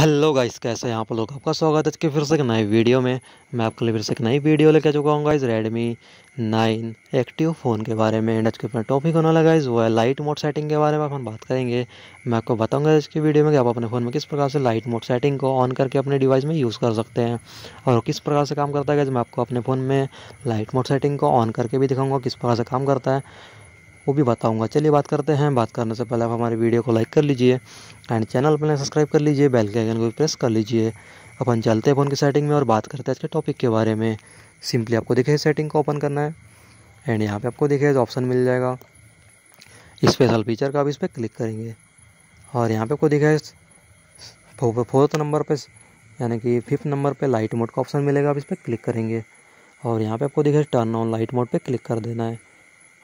hello guys कैसे हैं आप लोग आपका स्वागत है आज के फिर से एक नई वीडियो में मैं आपके लिए फिर से एक नई वीडियो लेके चुका हूँ guys Redmi nine active phone के बारे में एंड आज के अपना टॉपिक होने लगा इस वो है लाइट मोड सेटिंग के बारे में अपन बात करेंगे मैं आपको बताऊंगा आज की वीडियो में कि आप अपने फ़ोन में किस प्रकार से लाइट मोड सेटिंग को ऑन करके अपने डिवाइस में यूज़ कर सकते हैं और किस प्रकार से काम करता है गाइज मैं आपको अपने फ़ोन में लाइट मोड सेटिंग को ऑन करके भी दिखाऊँगा किस प्रकार से काम करता है वो भी बताऊँगा चलिए बात करते हैं बात करने से पहले आप हमारे वीडियो को लाइक कर लीजिए एंड चैनल पर सब्सक्राइब कर लीजिए बेल के आइकन को भी प्रेस कर लीजिए अपन चलते हैं फ़ोन की सेटिंग में और बात करते हैं आज के टॉपिक के बारे में सिंपली आपको देखिए सेटिंग को ओपन करना है एंड यहाँ पर आपको देखिए ऑप्शन मिल जाएगा स्पेशल फीचर का आप इस पर क्लिक करेंगे और यहाँ पर आपको देखिए फोर्थ नंबर पर यानी कि फिफ्थ नंबर पर लाइट मोड का ऑप्शन मिलेगा आप इस पर क्लिक करेंगे और यहाँ पे आपको देखिए टर्न ऑन लाइट मोड पे क्लिक कर देना है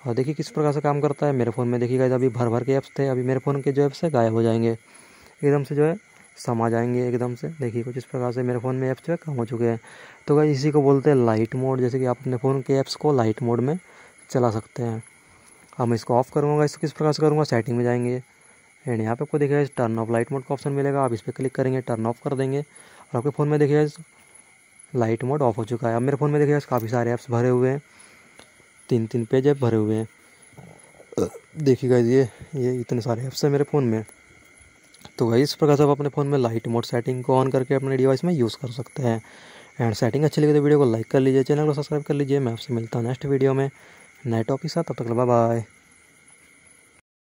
और देखिए किस प्रकार से काम करता है मेरे फ़ोन में देखिए अभी भर भर के ऐप्स थे अभी मेरे फ़ोन के जो ऐप्स है गायब हो जाएंगे एकदम से जो है समा जाएंगे एकदम से देखिए कुछ इस प्रकार से मेरे फ़ोन में ऐप्स जो है कम हो चुके हैं तो क्या इसी को बोलते हैं लाइट मोड जैसे कि आप अपने फ़ोन के ऐप्स को लाइट मोड में चला सकते हैं अब मैं इसको ऑफ़ करूँगा इसको किस प्रकार से करूँगा सेटिंग में जाएंगे एंड यहाँ पे आपको देखिए टर्न ऑफ लाइट मोड का ऑप्शन मिलेगा आप इस पर क्लिक करेंगे टर्न ऑफ कर देंगे और आपके फ़ोन में देखिए लाइट मोड ऑफ हो चुका है अब मेरे फ़ोन में देखिए काफ़ी सारे ऐप्स भरे हुए हैं तीन तीन पेज ऐप भरे हुए हैं देखिएगा ये ये इतने सारे ऐप्स हैं मेरे फ़ोन में तो वही इस प्रकार से आप अपने फ़ोन में लाइट मोड सेटिंग को ऑन करके अपने डिवाइस में यूज़ कर सकते हैं एंड सेटिंग अच्छी लगी तो वीडियो को लाइक कर लीजिए चैनल को सब्सक्राइब कर लीजिए मैं आपसे मिलता हूँ नेक्स्ट वीडियो में नए टॉपिक साथ तब तक बाय बाय